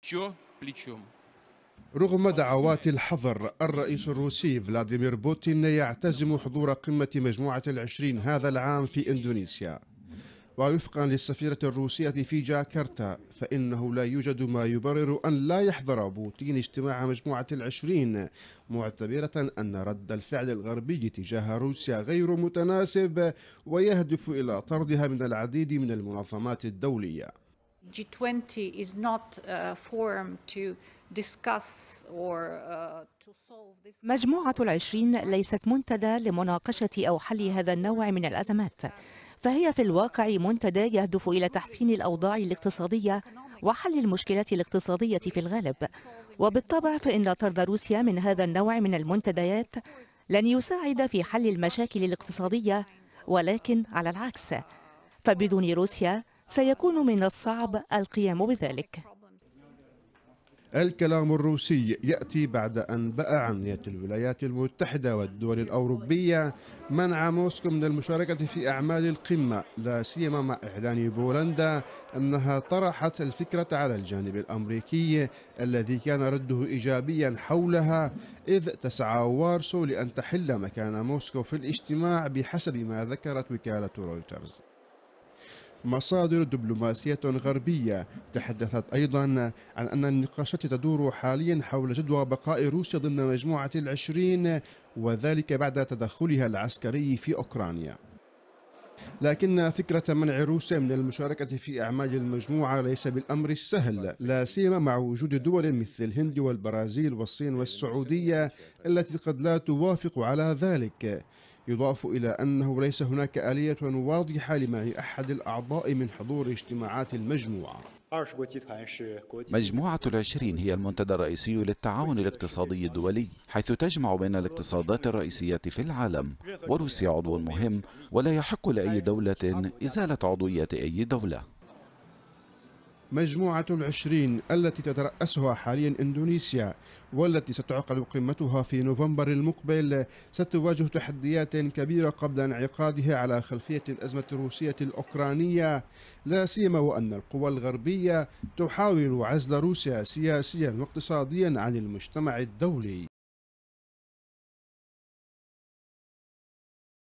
плечо плечом رغم دعوات الحظر الرئيس الروسي فلاديمير بوتين يعتزم حضور قمة مجموعة العشرين هذا العام في إندونيسيا ووفقا للسفيرة الروسية في جاكرتا فإنه لا يوجد ما يبرر أن لا يحضر بوتين اجتماع مجموعة العشرين معتبرة أن رد الفعل الغربي تجاه روسيا غير متناسب ويهدف إلى طردها من العديد من المنظمات الدولية G20 is not a uh, forum to discuss or uh, to solve this مجموعة العشرين ليست منتدى لمناقشة أو حل هذا النوع من الأزمات فهي في الواقع منتدى يهدف إلى تحسين الأوضاع الاقتصادية وحل المشكلات الاقتصادية في الغالب وبالطبع فإن طرد روسيا من هذا النوع من المنتديات لن يساعد في حل المشاكل الاقتصادية ولكن على العكس فبدون روسيا سيكون من الصعب القيام بذلك الكلام الروسي يأتي بعد أن عن نية الولايات المتحدة والدول الأوروبية منع موسكو من المشاركة في أعمال القمة لا سيما مع إعلان بولندا أنها طرحت الفكرة على الجانب الأمريكي الذي كان رده إيجابيا حولها إذ تسعى وارسو لأن تحل مكان موسكو في الاجتماع بحسب ما ذكرت وكالة رويترز مصادر دبلوماسية غربية تحدثت أيضا عن أن النقاشات تدور حاليا حول جدوى بقاء روسيا ضمن مجموعة العشرين وذلك بعد تدخلها العسكري في أوكرانيا لكن فكرة منع روسيا من المشاركة في أعمال المجموعة ليس بالأمر السهل لا سيما مع وجود دول مثل الهند والبرازيل والصين والسعودية التي قد لا توافق على ذلك يضاف إلى أنه ليس هناك آلية واضحة لمنع أحد الأعضاء من حضور اجتماعات المجموعة مجموعة العشرين هي المنتدى الرئيسي للتعاون الاقتصادي الدولي حيث تجمع بين الاقتصادات الرئيسية في العالم وروسيا عضو مهم ولا يحق لأي دولة إزالة عضوية أي دولة مجموعة العشرين التي تترأسها حاليا إندونيسيا والتي ستعقد قمتها في نوفمبر المقبل ستواجه تحديات كبيرة قبل انعقادها على خلفية الأزمة الروسية الأوكرانية لا سيما وأن القوى الغربية تحاول عزل روسيا سياسيا واقتصاديا عن المجتمع الدولي